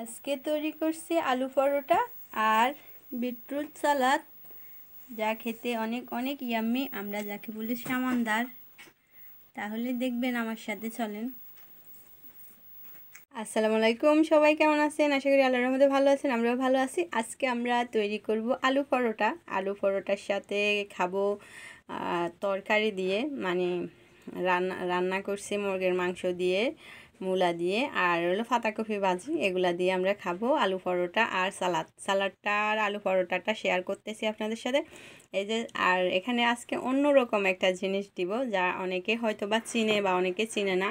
আজকে তৈরি করছি আলু পরোটা আর বিটরুট সালাদ যা খেতে অনেক অনেক ইয়াম্মি আমরা যাকে বলি সামানদার তাহলে দেখবেন আমার সাথে চলেন আসসালামু আলাইকুম সবাই কেমন আছেন আশা করি আল্লাহর রহমতে ভালো আছেন আমরাও ভালো আছি আজকে আমরা তৈরি করব আলু পরোটা আলু পরোটার সাথে খাবো তরকারি দিয়ে মানে রান্না রান্না করছি মুরগের মাংস দিয়ে মূলা দিয়ে আর হলো পাতাকপি ভাজি এগুলা দিয়ে আমরা খাবো আলু পরোটা আর সালাদ সালাডটা আর আলু পরোটাটা শেয়ার করতেছি আপনাদের সাথে এই যে আর এখানে আজকে অন্য রকম একটা জিনিস দিব যা অনেকে হয়তো বা চিনে বা অনেকে চিনে না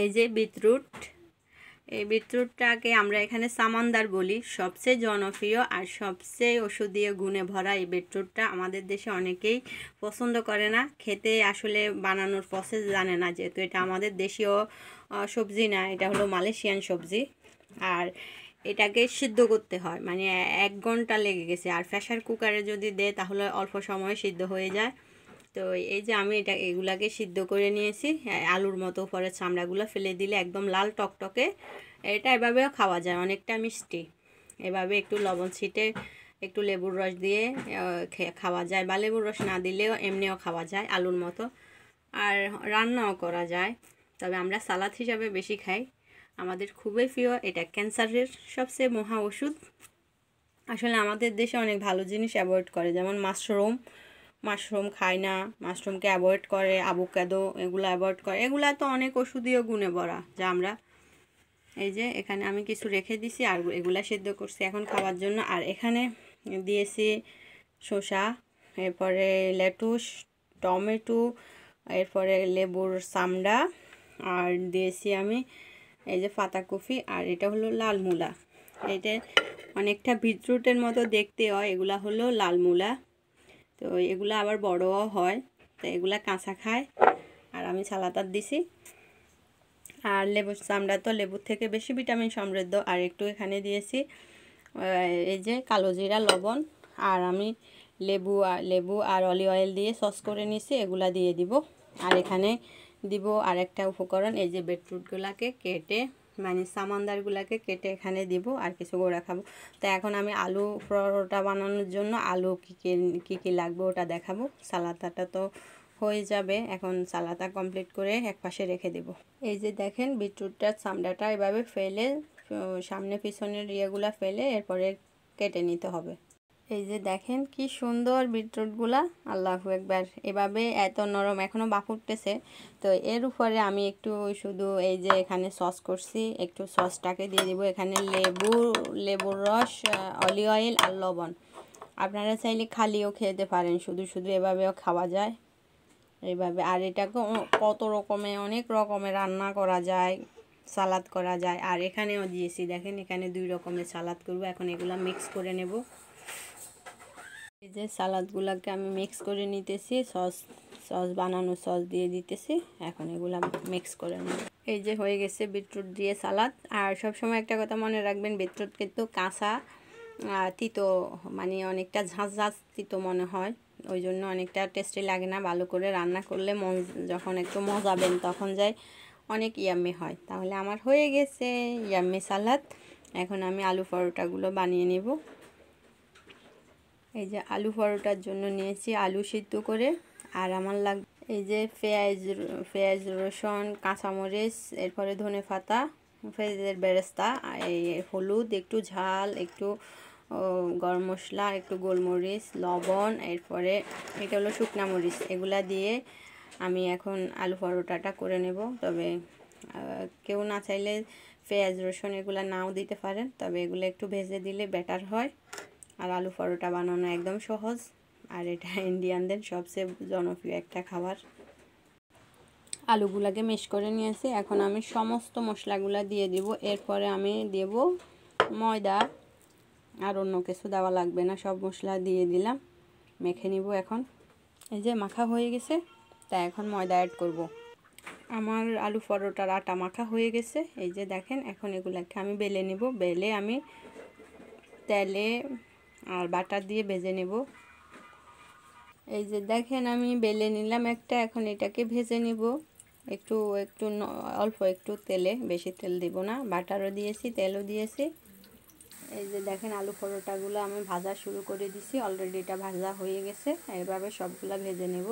এই যে বিটরুট এই বিটরুটটাকে আমরা এখানে সামান্দার বলি সবচেয়ে জনপ্রিয় আর সবচেয়ে ওষুধীয় গুণে ভরা এই বিটরুটটা আমাদের দেশে অনেকেই পছন্দ করে না খেতে আসলে বানানোর প্রসেস জানে না যেহেতু এটা আমাদের দেশীয় সবজি না এটা হলো মালয়েশিয়ান সবজি আর এটাকে সিদ্ধ করতে হয় মানে এক ঘন্টা লেগে গেছে আর প্রেশার কুকারে যদি দেয় তাহলে অল্প সময়ে সিদ্ধ হয়ে যায় তো এই যে আমি এটা এগুলাকে সিদ্ধ করে নিয়েছি আলুর মতো পরে চামড়াগুলো ফেলে দিলে একদম লাল টকটকে এটা এভাবেও খাওয়া যায় অনেকটা মিষ্টি এভাবে একটু লবণ ছিটে একটু লেবুর রস দিয়ে খাওয়া যায় বা লেবুর রস না দিলেও এমনিও খাওয়া যায় আলুর মতো আর রান্নাও করা যায় তবে আমরা সালাদ হিসাবে বেশি খাই আমাদের খুবই প্রিয় এটা ক্যান্সারের সবচেয়ে মহা ওষুধ আসলে আমাদের দেশে অনেক ভালো জিনিস অ্যাভয়েড করে যেমন মাশরুম মাশরুম খায় না মাশরুমকে অ্যাভয়েড করে আবুকাদো এগুলো অ্যাভয়েড করে এগুলা তো অনেক ওষুধীয় গুণে ভরা যা আমরা এই যে এখানে আমি কিছু রেখে দিছি আর এগুলা সেদ্ধ করছি এখন খাওয়ার জন্য আর এখানে দিয়েছি শসা এরপরে লেটুস টমেটো এরপরে লেবুর সামড়া আর দিয়েছি আমি এই যে পাতাকপি আর এটা হলো লাল মূলা এটা অনেকটা বিটরুটের মতো দেখতে হয় এগুলা হলো লাল তো এগুলো আবার বড়ও হয় তো এগুলা কাঁচা খায় আর আমি সালাদার দিছি আর লেবু চামড়া তো লেবুর থেকে বেশি ভিটামিন সমৃদ্ধ আর একটু এখানে দিয়েছি এই যে কালো জিরা লবণ আর আমি লেবু লেবু আর অলিভ অয়েল দিয়ে সস করে নিছি এগুলা দিয়ে দিব আর এখানে দিব আর একটা উপকরণ এই যে বেটরুটগুলাকে কেটে মানে সামানদারগুলোকে কেটে এখানে দিব আর কিছু গোড়া খাবো তো এখন আমি আলু পরোটা বানানোর জন্য আলু কী কী কী লাগবে ওটা দেখাবো সালাতাটা তো হয়ে যাবে এখন সালাতা কমপ্লিট করে এক পাশে রেখে দেব এই যে দেখেন বিটরুটটার চামড়াটা এভাবে ফেলে সামনে পিছনের ইয়েগুলো ফেলে এরপরে কেটে নিতে হবে এই যে দেখেন কি সুন্দর বিটরুটগুলা আল্লাহ একবার এভাবে এত নরম এখনও বাফুটতেছে তো এর উপরে আমি একটু শুধু এই যে এখানে সস করছি একটু সসটাকে দিয়ে দেবো এখানে লেবু লেবুর রস অলি অয়েল আর লবণ আপনারা চাইলে খালিও খেতে পারেন শুধু শুধু এভাবেও খাওয়া যায় এইভাবে আর এটাকে কত রকমে অনেক রকমের রান্না করা যায় সালাদ করা যায় আর এখানেও দিয়েছি দেখেন এখানে দুই রকমের সালাদ করব এখন এগুলো মিক্স করে নেব এই যে সালাদগুলাকে আমি মিক্স করে নিতেছি সস সস বানানো সস দিয়ে দিতেছি এখন এগুলা মিক্স করে নেব এই যে হয়ে গেছে বিটরুট দিয়ে সালাদ আর সব সময় একটা কথা মনে রাখবেন বিটরুট কিন্তু কাঁচা তিতো মানে অনেকটা ঝাঁস ঝাঁস তিতো মনে হয় ওই জন্য অনেকটা টেস্টি লাগে না ভালো করে রান্না করলে মন যখন একটু মজাবেন তখন যাই অনেক ইয়াম্মি হয় তাহলে আমার হয়ে গেছে ইয়াম্মি সালাদ এখন আমি আলু পরোটাগুলো বানিয়ে নেব এই যে আলু পরোটার জন্য নিয়েছি আলু সিদ্ধ করে আর আমার লাগ এই যে পেঁয়াজ পেঁয়াজ রসুন কাঁচামরিচ এরপরে ধনে পাতা পেঁয়াজের বেরেস্তা এই হলুদ একটু ঝাল একটু গরম মশলা একটু গোলমরিচ লবণ এরপরে এটা হলো শুকনা মরিচ এগুলা দিয়ে আমি এখন আলু পরোটাটা করে নেব তবে কেউ না চাইলে পেঁয়াজ রসুন এগুলা নাও দিতে পারেন তবে এগুলো একটু ভেজে দিলে বেটার হয় আর আলু পরোটা বানানো একদম সহজ আর এটা ইন্ডিয়ানদের সবচেয়ে জনপ্রিয় একটা খাবার আলুগুলাকে মেশ করে নিয়েছি এখন আমি সমস্ত মশলাগুলো দিয়ে দেব এরপরে আমি দেব ময়দা আর অন্য কিছু দেওয়া লাগবে না সব মশলা দিয়ে দিলাম মেখে নিব এখন এই যে মাখা হয়ে গেছে তাই এখন ময়দা অ্যাড করব। আমার আলু পরোটার আটা মাখা হয়ে গেছে এই যে দেখেন এখন এগুলাকে আমি বেলে নিব বেলে আমি তেলে আর বাটার দিয়ে ভেজে নেব এই যে দেখেন আমি বেলে নিলাম একটা এখন এটাকে ভেজে নিব একটু একটু অল্প একটু তেলে বেশি তেল দিব না বাটারও দিয়েছি তেলও দিয়েছি এই যে দেখেন আলু পরোটাগুলো আমি ভাজা শুরু করে দিছি অলরেডি এটা ভাজা হয়ে গেছে এইভাবে সবগুলো ভেজে নেব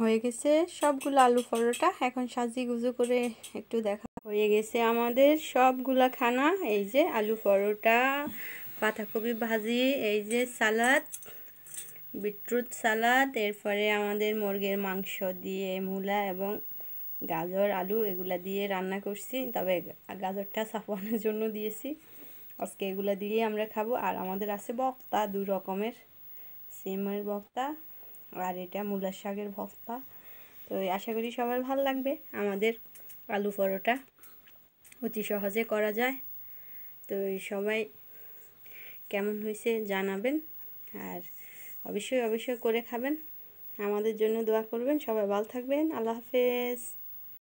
হয়ে গেছে সবগুলো আলু পরোটা এখন সাজিয়ে গুজো করে একটু দেখা হয়ে গেছে আমাদের সবগুলো খানা এই যে আলু পরোটা বাঁধাকপি ভাজি এই যে সালাদ বিটরুট সালাদ এরপরে আমাদের মুরগির মাংস দিয়ে মূলা এবং গাজর আলু এগুলা দিয়ে রান্না করছি তবে গাজরটা ছাপানোর জন্য দিয়েছি আজকে এগুলা দিয়ে আমরা খাবো আর আমাদের আছে বক্তা দু রকমের সিমের বক্তা আর এটা মূলার শাকের ভক্তা তো আশা করি সবার ভাল লাগবে আমাদের আলু পরোটা অতি সহজে করা যায় তো সবাই কেমন হয়েছে জানাবেন আর অবশ্যই অবশ্যই করে খাবেন আমাদের জন্য দোয়া করবেন সবাই ভালো থাকবেন আল্লাহ হাফেজ